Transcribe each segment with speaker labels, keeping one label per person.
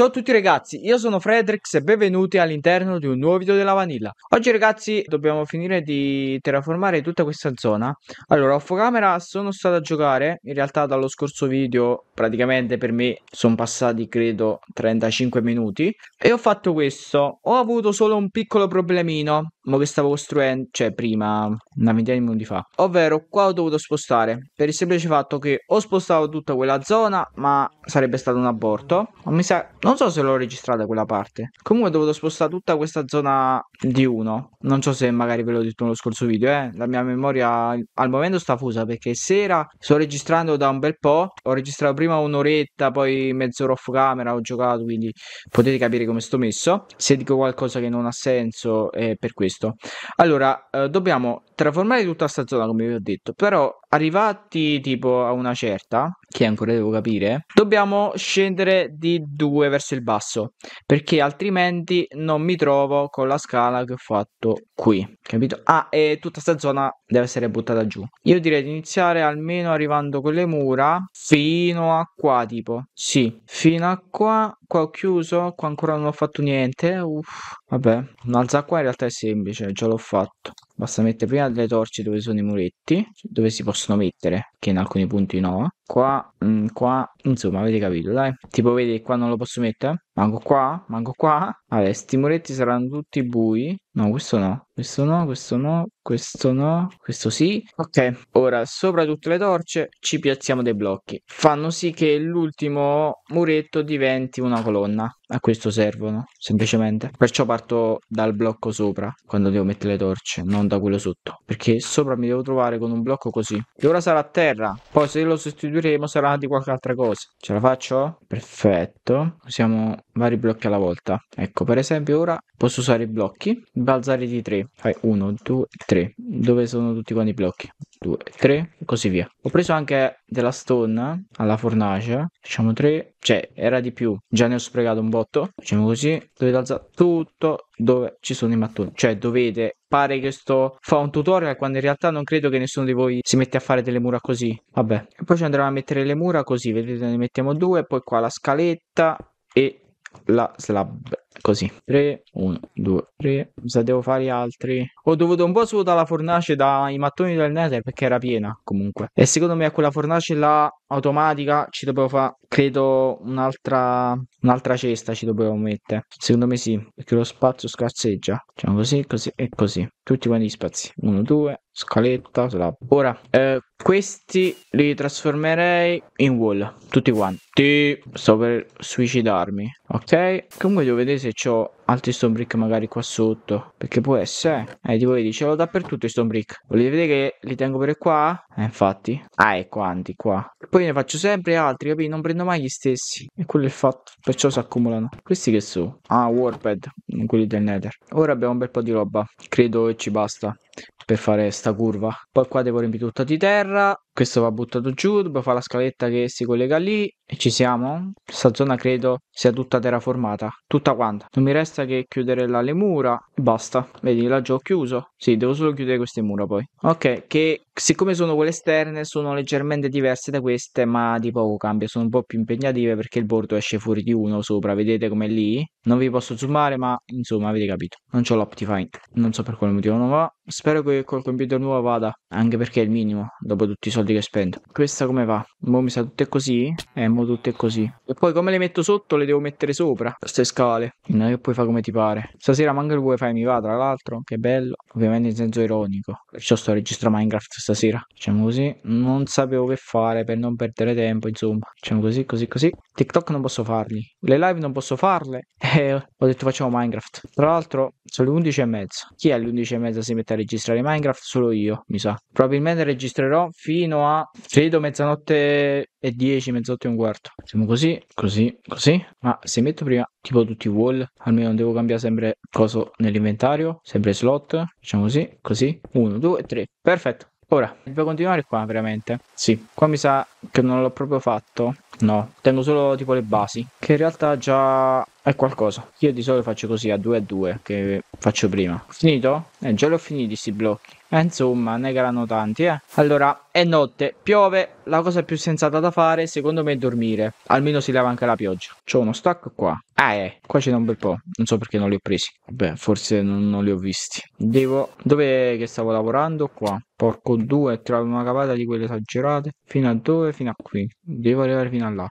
Speaker 1: Ciao a tutti ragazzi, io sono Fredrix e benvenuti all'interno di un nuovo video della Vanilla. Oggi ragazzi dobbiamo finire di terraformare tutta questa zona. Allora, off camera sono stato a giocare, in realtà dallo scorso video praticamente per me sono passati credo 35 minuti e ho fatto questo. Ho avuto solo un piccolo problemino, ma che stavo costruendo, cioè prima, una ventina di minuti fa. Ovvero qua ho dovuto spostare, per il semplice fatto che ho spostato tutta quella zona ma sarebbe stato un aborto. Ma mi sa... Non so se l'ho registrata quella parte. Comunque ho dovuto spostare tutta questa zona di 1. Non so se magari ve l'ho detto nello scorso video, eh. La mia memoria al momento sta fusa perché sera sto registrando da un bel po'. Ho registrato prima un'oretta, poi mezz'ora off camera, ho giocato, quindi potete capire come sto messo. Se dico qualcosa che non ha senso è per questo. Allora, eh, dobbiamo trasformare tutta questa zona, come vi ho detto, però arrivati tipo a una certa, che ancora devo capire, dobbiamo scendere di 2 verso il basso, perché altrimenti non mi trovo con la scala che ho fatto qui, capito? Ah, e tutta questa zona deve essere buttata giù. Io direi di iniziare almeno arrivando con le mura fino a qua, tipo. Sì, fino a qua, qua ho chiuso, qua ancora non ho fatto niente, uff. Vabbè, un'alza qua in realtà è semplice, già l'ho fatto. Basta mettere prima delle torce dove sono i muretti, dove si possono mettere, che in alcuni punti no qua, mh, mm, qua, insomma avete capito dai. Tipo vedi qua non lo posso mettere? Manco qua, manco qua. Vabbè, sti muretti saranno tutti bui. No, questo no, questo no, questo no, questo no, questo sì. Ok, ora sopra tutte le torce ci piazziamo dei blocchi. Fanno sì che l'ultimo muretto diventi una colonna. A questo servono, semplicemente. Perciò parto dal blocco sopra quando devo mettere le torce, non da quello sotto. Perché sopra mi devo trovare con un blocco così. e ora sarà a terra. Poi se lo sostituisco eseguiremo sarà di qualche altra cosa. Ce la faccio? Perfetto. Usiamo vari blocchi alla volta. Ecco, per esempio ora posso usare i blocchi, balzare di 3, fai 1, 2, 3, dove sono tutti quanti i blocchi? 2, 3, così via. Ho preso anche della stone alla fornace, facciamo 3, cioè era di più, già ne ho sprecato un botto, facciamo così, dovete alzare tutto dove ci sono i mattoni, cioè dovete pare che sto fa un tutorial quando in realtà non credo che nessuno di voi si mette a fare delle mura così vabbè e poi ci andremo a mettere le mura così vedete ne mettiamo due poi qua la scaletta e la slab così 3 1 2 3 se devo fare altri ho dovuto un po' su la fornace dai mattoni del nether perché era piena comunque e secondo me a quella fornace là automatica ci dobbiamo fare, credo, un'altra, un'altra cesta ci dobbiamo mettere. Secondo me sì, perché lo spazio scarseggia. Facciamo così, così e così. Tutti quanti gli spazi. 1, 2, scaletta, slab. Ora, eh, questi li trasformerei in wall. Tutti quanti. Sto per suicidarmi. Ok? Comunque devo vedere se ho altri stone brick magari qua sotto. Perché può essere. Eh, eh tipo vedi, ce l'ho dappertutto i stone brick. Volete vedere che li tengo per qua? Eh, infatti. Ah, è ecco, quanti qua. Poi ne faccio sempre altri, capi? Non prendo mai gli stessi. E quello è il fatto. Perciò si accumulano. Questi che sono? Ah, Warped, quelli del Nether. Ora abbiamo un bel po' di roba. Credo che ci basta per fare sta curva. Poi qua devo riempire tutto di terra, questo va buttato giù, devo fa la scaletta che si collega lì e ci siamo. Questa zona credo sia tutta terraformata, tutta quanta. Non mi resta che chiudere là le mura e basta. Vedi, laggiù ho chiuso. Sì, devo solo chiudere queste mura poi. Ok, che siccome sono quelle esterne sono leggermente diverse da queste, ma di poco cambia, sono un po' più impegnative perché il bordo esce fuori di uno sopra, vedete com'è lì? Non vi posso zoomare, ma insomma avete capito. Non c'ho l'optifine, non so per quale motivo non va. Spero Spero che col computer nuovo vada, anche perché è il minimo, dopo tutti i soldi che spendo. Questa come va? Mo mi sa tutte così? Eh, mo tutte così. E poi come le metto sotto le devo mettere sopra, queste scale. Non è che puoi fare come ti pare. Stasera manca il wifi mi va, tra l'altro, che bello. Ovviamente in senso ironico. Perciò sto registrando Minecraft stasera. Facciamo così. Non sapevo che fare per non perdere tempo, insomma. Facciamo così, così, così. TikTok non posso farli. Le live non posso farle. Eh, ho detto facciamo Minecraft. Tra l'altro sono le 11 e mezza. Chi è alle 11 e mezza si mette a registrare? registrare Minecraft solo io, mi sa. Probabilmente registrerò fino a credo mezzanotte e 10, mezzanotte e un quarto. Siamo così, così, così. Ma se metto prima tipo tutti i wall, almeno non devo cambiare sempre cosa nell'inventario, sempre slot, facciamo così, così. 1, 2, 3. Perfetto. Ora, devo continuare qua veramente? Sì, qua mi sa che non l'ho proprio fatto. No, tengo solo tipo le basi, che in realtà già è qualcosa. Io di solito faccio così a 2 a 2 che faccio prima. Finito? Eh, già li ho finiti questi blocchi. Eh, insomma, ne erano tanti, eh. Allora, è notte, piove, la cosa più sensata da fare secondo me è dormire. Almeno si leva anche la pioggia. C'ho uno stack qua. Ah, eh, qua c'è un bel po'. Non so perché non li ho presi. Beh, forse non, non li ho visti. Devo... Dove che stavo lavorando? Qua. Porco due, trovo una cavata di quelle esagerate. Fino a dove? Fino a qui. Devo arrivare fino a là.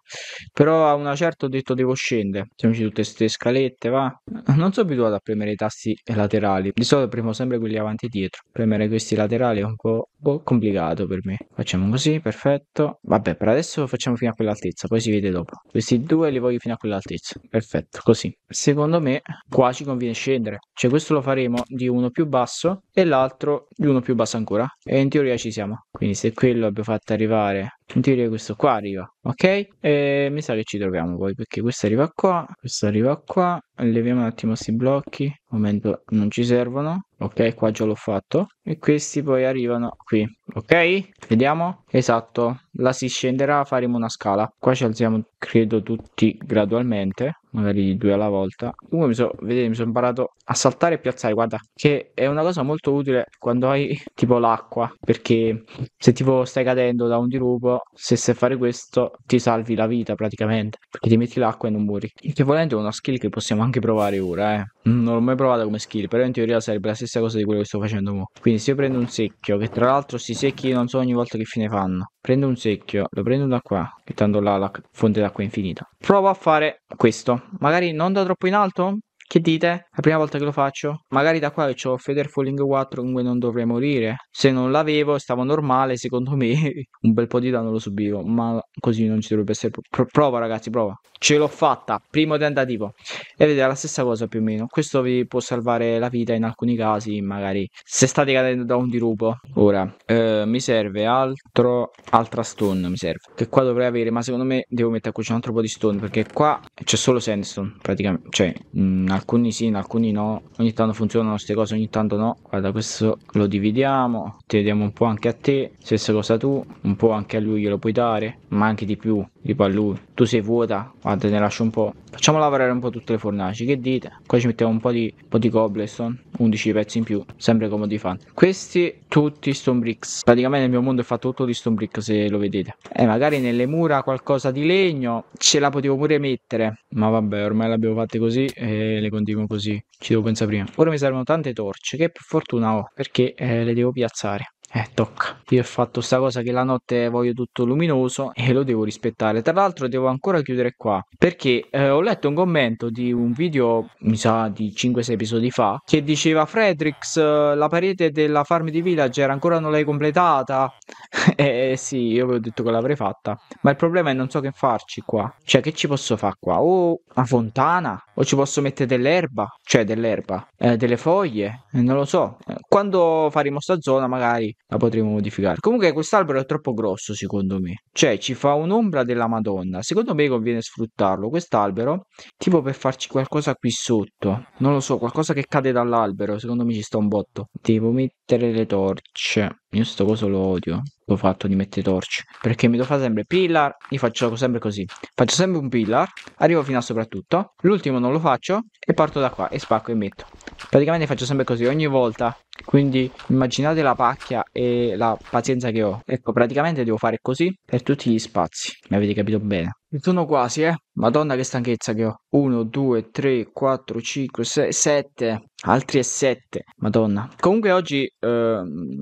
Speaker 1: Però a una certa ho detto devo scendere. Siamoci tutti queste scalette, va. Non sono abituato a premere i tasti laterali, di solito premo sempre quelli avanti e dietro. Premere questi laterali è un po', un po' complicato per me. Facciamo così, perfetto. Vabbè, per adesso facciamo fino a quell'altezza, poi si vede dopo. Questi due li voglio fino a quell'altezza. Perfetto, così. Secondo me qua ci conviene scendere. Cioè questo lo faremo di uno più basso e l'altro di uno più basso ancora. E in teoria ci siamo. Quindi se quello abbiamo fatto arrivare in teoria questo qua arriva ok e mi sa che ci troviamo poi perché questo arriva qua questo arriva qua leviamo un attimo questi blocchi momento non ci servono ok qua già l'ho fatto e questi poi arrivano qui ok vediamo esatto la si scenderà faremo una scala qua ci alziamo credo tutti gradualmente magari due alla volta. Comunque mi sono, vedete, mi sono imparato a saltare e piazzare, guarda, che è una cosa molto utile quando hai tipo l'acqua, perché se tipo stai cadendo da un dirupo, se sai fare questo ti salvi la vita praticamente, perché ti metti l'acqua e non muori. Il Che volendo è una skill che possiamo anche provare ora, eh. Mm, non l'ho mai provata come skill, però in teoria sarebbe la stessa cosa di quello che sto facendo mo. Quindi se io prendo un secchio, che tra l'altro sti secchi non so ogni volta che fine fanno. Prendo un secchio, lo prendo da qua, che tanto là la fonte d'acqua è infinita. Provo a fare questo. Magari non da troppo in alto, che dite? La prima volta che lo faccio? Magari da qua che ho Feder Falling 4 comunque non dovrei morire. Se non l'avevo stavo normale, secondo me un bel po' di danno lo subivo, ma così non ci dovrebbe essere... Pro- prova ragazzi, prova. Ce l'ho fatta, primo tentativo. E vedete la stessa cosa più o meno. Questo vi può salvare la vita in alcuni casi, magari se state cadendo da un dirupo. Ora, eh, mi serve altro... altra stone mi serve. Che qua dovrei avere, ma secondo me devo mettere qui un altro po' di stone perché qua c'è solo sandstone praticamente. Cioè, una mm, alcuni sì, in alcuni no. Ogni tanto funzionano queste cose, ogni tanto no. Guarda, questo lo dividiamo, ti diamo un po' anche a te, stessa cosa tu, un po' anche a lui glielo puoi dare, ma anche di più Tipo a lui, tu sei vuota, guarda ne lascio un po'. Facciamo lavorare un po' tutte le fornaci, che dite? Qua ci mettiamo un po' di, un po di cobblestone, 11 pezzi in più, sempre come di fan. Questi tutti stone bricks, praticamente il mio mondo è fatto tutto di stone bricks se lo vedete. E eh, magari nelle mura qualcosa di legno, ce la potevo pure mettere, ma vabbè ormai le abbiamo fatte così e le continuo così, ci devo pensare prima. Ora mi servono tante torce, che per fortuna ho, perché eh, le devo piazzare. Eh, tocca. Io ho fatto questa cosa che la notte voglio tutto luminoso e lo devo rispettare. Tra l'altro devo ancora chiudere qua perché eh, ho letto un commento di un video, mi sa, di 5-6 episodi fa, che diceva Fredericks, eh, la parete della farm di villager ancora non l'hai completata. Eh, eh sì, io avevo detto che l'avrei fatta. Ma il problema è non so che farci qua. Cioè, che ci posso fare qua? O una fontana? O ci posso mettere dell'erba? Cioè, dell'erba? Eh, delle foglie? Eh, non lo so. Quando faremo sta zona magari la potremo modificare. Comunque quest'albero è troppo grosso secondo me, cioè ci fa un'ombra della Madonna, secondo me conviene sfruttarlo, quest'albero, tipo per farci qualcosa qui sotto, non lo so, qualcosa che cade dall'albero, secondo me ci sta un botto, devo mettere le torce, io sto coso lo odio, l'ho fatto di mettere torce, perché mi lo fa sempre pillar, io faccio sempre così, faccio sempre un pillar, arrivo fino a soprattutto, l'ultimo non lo faccio e parto da qua e spacco e metto, praticamente faccio sempre così ogni volta quindi immaginate la pacchia e la pazienza che ho. Ecco, praticamente devo fare così per tutti gli spazi. Mi avete capito bene? Sono quasi, eh. Madonna che stanchezza che ho. 1, 2, 3, 4, 5, 6, 7. Altri e 7. Madonna. Comunque oggi, eh,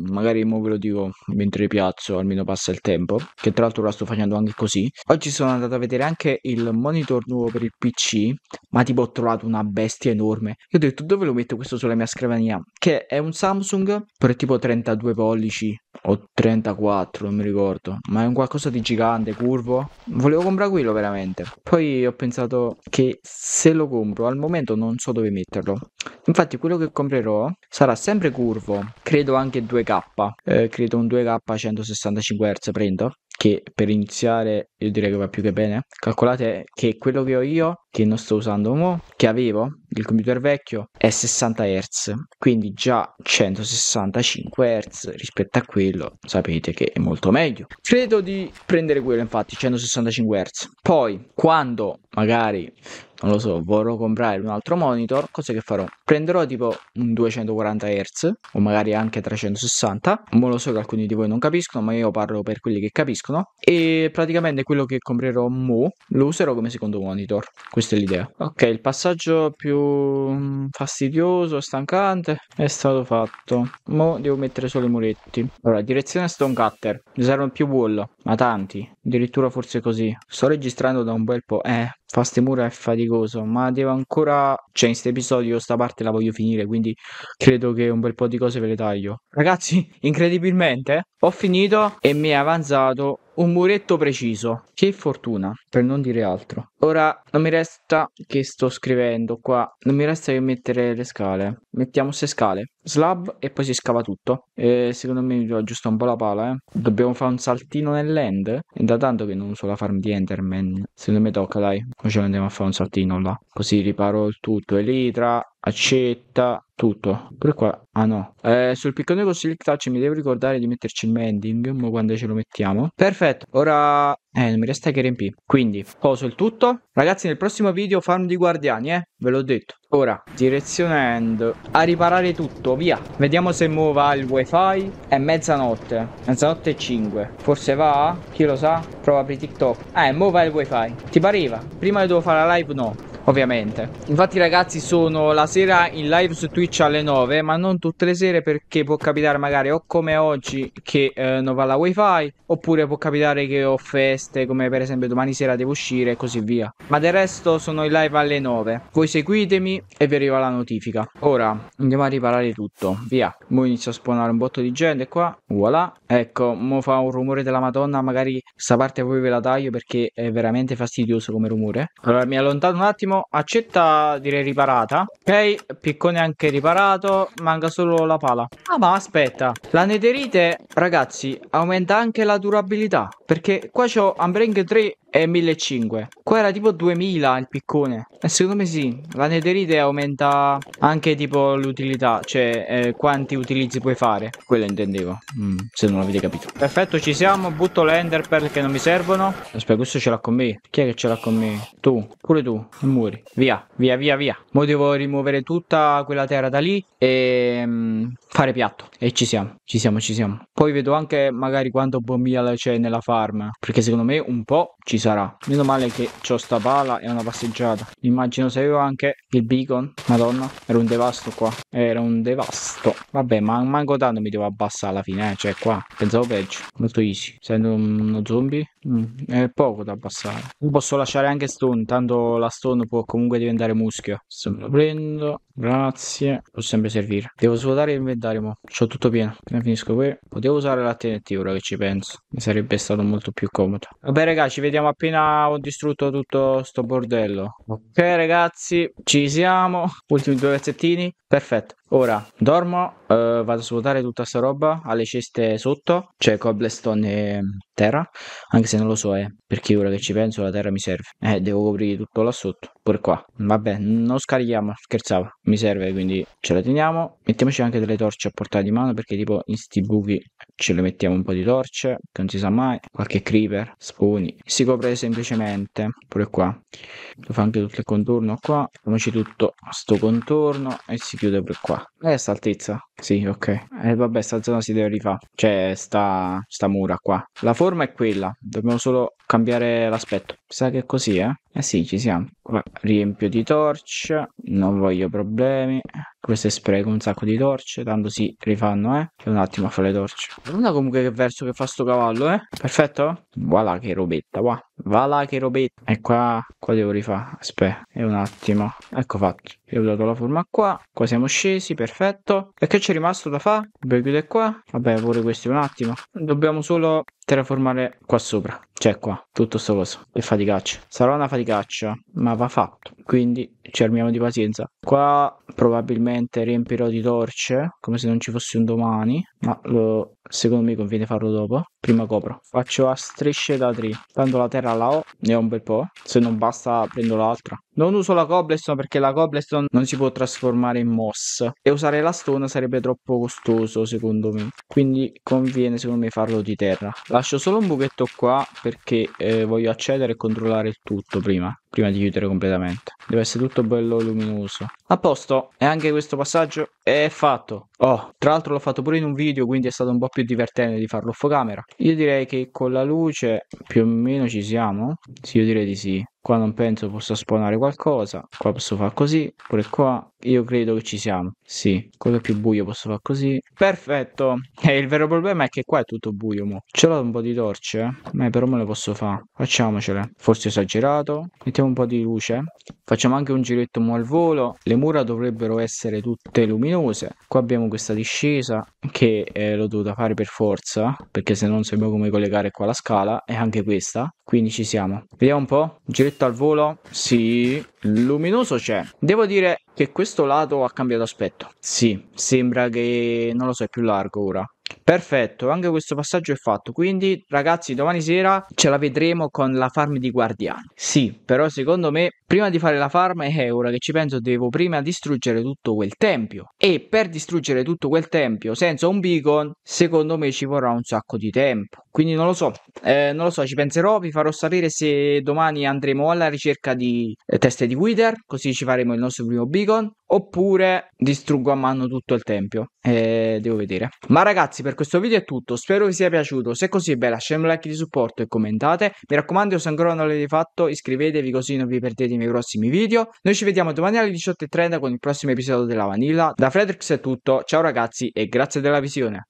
Speaker 1: magari mo ve lo dico mentre piazzo, almeno passa il tempo. Che tra l'altro la sto facendo anche così. Oggi sono andato a vedere anche il monitor nuovo per il PC. Ma tipo ho trovato una bestia enorme. Io ho detto dove lo metto questo sulla mia scrivania? Che è un sacco Samsung per tipo 32 pollici o 34, non mi ricordo, ma è un qualcosa di gigante, curvo. Volevo comprare quello veramente. Poi ho pensato che se lo compro al momento non so dove metterlo. Infatti quello che comprerò sarà sempre curvo, credo anche 2K, eh, credo un 2K a 165 Hz prendo che per iniziare io direi che va più che bene. Calcolate che quello che ho io che non sto usando mo, che avevo, il computer vecchio, è 60 Hz, quindi già 165 Hz rispetto a quello sapete che è molto meglio. Credo di prendere quello infatti, 165 Hz. Poi quando magari non lo so, vorrò comprare un altro monitor, cosa che farò? Prenderò tipo un 240 Hz o magari anche 360, ma lo so che alcuni di voi non capiscono, ma io parlo per quelli che capiscono e praticamente quello che comprerò mo lo userò come secondo monitor questa è l'idea. Ok, il passaggio più mm, fastidioso, stancante è stato fatto. Mo devo mettere solo i muretti. Allora, direzione stone cutter. Ne servono più wall, ma tanti. Addirittura forse così. Sto registrando da un bel po'. Eh, fa ste mura è faticoso, ma devo ancora... Cioè, in questo episodio sta parte la voglio finire, quindi credo che un bel po' di cose ve le taglio. Ragazzi, incredibilmente, ho finito e mi è avanzato un muretto preciso. Che fortuna, per non dire altro. Ora non mi resta che sto scrivendo qua, non mi resta che mettere le scale. Mettiamo queste scale slab e poi si scava tutto. E secondo me mi aggiusta un po' la pala. Eh. Dobbiamo fare un saltino nell'end. È da tanto che non uso la farm di Enderman. Secondo me tocca, dai. Poi ce andiamo a fare un saltino là. Così riparo il tutto. Elitra, accetta, tutto. Pure qua. Ah no. Eh, sul piccone con Silk Touch mi devo ricordare di metterci il mending. Ma quando ce lo mettiamo. Perfetto. Ora eh, non mi resta che riempire. Quindi, poso il tutto. Ragazzi, nel prossimo video farm di guardiani, eh. Ve l'ho detto. Ora, direzione end. A riparare tutto, via. Vediamo se muova il wifi. È mezzanotte. Mezzanotte e 5. Forse va? Chi lo sa? Prova apri TikTok. Eh, muova il wifi. Ti pareva? Prima devo fare la live, no. Ovviamente Infatti ragazzi sono la sera in live su Twitch alle 9 Ma non tutte le sere perché può capitare magari o come oggi che eh, non va la wifi Oppure può capitare che ho feste come per esempio domani sera devo uscire e così via Ma del resto sono in live alle 9 Voi seguitemi e vi arriva la notifica Ora andiamo a riparare tutto Via Mo inizio a spawnare un botto di gente qua Voilà Ecco mo fa un rumore della madonna Magari sta parte poi ve la taglio perché è veramente fastidioso come rumore Allora mi allontano un attimo ottimo. Accetta, direi, riparata. Ok, piccone anche riparato. Manca solo la pala. Ah, ma aspetta. La nederite, ragazzi, aumenta anche la durabilità. Perché qua c'ho Ambrengue 3 e 1500. Qua era tipo 2000 il piccone. E secondo me sì, la netherite aumenta anche tipo l'utilità, cioè eh, quanti utilizzi puoi fare. Quello intendevo, mm, se non l'avete capito. Perfetto, ci siamo, butto le enderpearl che non mi servono. Aspetta, questo ce l'ha con me. Chi è che ce l'ha con me? Tu, pure tu, non muori. Via, via, via, via. Mo devo rimuovere tutta quella terra da lì e mm, fare piatto. E ci siamo, ci siamo, ci siamo. Poi vedo anche magari quanto bombial c'è nella farm, perché secondo me un po' ci ci sarà. Meno male che c'ho sta pala e una passeggiata. Immagino se avevo anche il beacon. Madonna, era un devasto qua. Era un devasto. Vabbè, ma manco tanto mi devo abbassare alla fine, eh. Cioè qua, pensavo peggio. Molto easy. Sento uno zombie. Mm, è poco da abbassare. posso lasciare anche Stone, tanto la Stone può comunque diventare muschio. Se me lo prendo, grazie, può sempre servire. Devo svuotare l'inventario, ma c'ho tutto pieno. Ne finisco qui. Potevo usare la TNT ora che ci penso. Mi sarebbe stato molto più comodo. Vabbè ragazzi, ci vediamo appena ho distrutto tutto sto bordello. Ok ragazzi, ci siamo. Ultimi due pezzettini. Perfetto. Ora dormo, eh, vado a svuotare tutta sta roba alle ceste sotto, cioè cobblestone e mm, terra, anche se non lo so, eh, perché ora che ci penso la terra mi serve. Eh, devo coprire tutto là sotto, pure qua. Vabbè, non scarichiamo, scherzavo, mi serve, quindi ce la teniamo. Mettiamoci anche delle torce a portata di mano, perché tipo in sti buchi ce le mettiamo un po' di torce, che non si sa mai, qualche creeper, spuni. Si copre semplicemente, pure qua. Lo fa anche tutto il contorno qua, facciamoci tutto sto contorno e si chiude pure qua altezza. Eh, sta altezza. Sì, ok. E eh, vabbè, sta zona si deve rifare. Cioè, sta, sta mura qua. La forma è quella. Dobbiamo solo cambiare l'aspetto. Sa che è così, eh? Eh sì, ci siamo. Qua riempio di torce, non voglio problemi. Queste spreco un sacco di torce, tanto si rifanno, eh. E un attimo a fare le torce. Guarda comunque che verso che fa sto cavallo, eh. Perfetto? Voilà che robetta, qua. Voilà che robetta. E qua, qua devo rifare. Aspetta, e un attimo. Ecco fatto. Io ho dato la forma qua. Qua siamo scesi, perfetto. E che c'è rimasto da fare? Dobbiamo chiudere qua. Vabbè, pure questo un attimo. Dobbiamo solo terraformare qua sopra, cioè qua, tutto sto coso, che faticaccia. Sarà una faticaccia, ma va fatto, quindi ci armiamo di pazienza. Qua probabilmente riempirò di torce, come se non ci fosse un domani, ma lo, secondo me conviene farlo dopo prima copro faccio a strisce da 3 tanto la terra la ho oh, ne ho un bel po' se non basta prendo l'altra non uso la cobblestone perché la cobblestone non si può trasformare in moss e usare la stone sarebbe troppo costoso secondo me quindi conviene secondo me farlo di terra lascio solo un buchetto qua perché eh, voglio accedere e controllare il tutto prima prima di chiudere completamente. Deve essere tutto bello luminoso. A posto, e anche questo passaggio è fatto. Oh, tra l'altro l'ho fatto pure in un video, quindi è stato un po' più divertente di farlo off camera. Io direi che con la luce più o meno ci siamo. Sì, io direi di sì. Qua non penso possa spawnare qualcosa. Qua posso fare così, pure qua. Io credo che ci siamo. Sì, cosa più buio posso fare così. Perfetto. E eh, il vero problema è che qua è tutto buio. Mo. Ce l'ho un po' di torce, eh? Beh, però me le posso fare. Facciamocele. Forse esagerato. Mettiamo un po' di luce. Facciamo anche un giretto mo al volo. Le mura dovrebbero essere tutte luminose. Qua abbiamo questa discesa che eh, l'ho dovuta fare per forza perché se non sapevo come collegare qua la scala e anche questa. Quindi ci siamo. Vediamo un po'. Giretto al volo. Sì, luminoso c'è. Devo dire che questo lato ha cambiato aspetto. Sì, sembra che non lo so, è più largo ora. Perfetto, anche questo passaggio è fatto. Quindi, ragazzi, domani sera ce la vedremo con la farm di guardiani. Sì, però secondo me, prima di fare la farm, è eh, eh, ora che ci penso, devo prima distruggere tutto quel tempio. E per distruggere tutto quel tempio senza un beacon, secondo me ci vorrà un sacco di tempo. Quindi non lo so, eh, non lo so, ci penserò, vi farò sapere se domani andremo alla ricerca di eh, teste di Wither, così ci faremo il nostro primo beacon, oppure distruggo a mano tutto il tempio. Eh, devo vedere. Ma ragazzi, ragazzi per questo video è tutto, spero vi sia piaciuto, se così è beh lasciate un like di supporto e commentate, mi raccomando se ancora non l'avete fatto iscrivetevi così non vi perdete i miei prossimi video, noi ci vediamo domani alle 18.30 con il prossimo episodio della Vanilla, da Fredericks è tutto, ciao ragazzi e grazie della visione.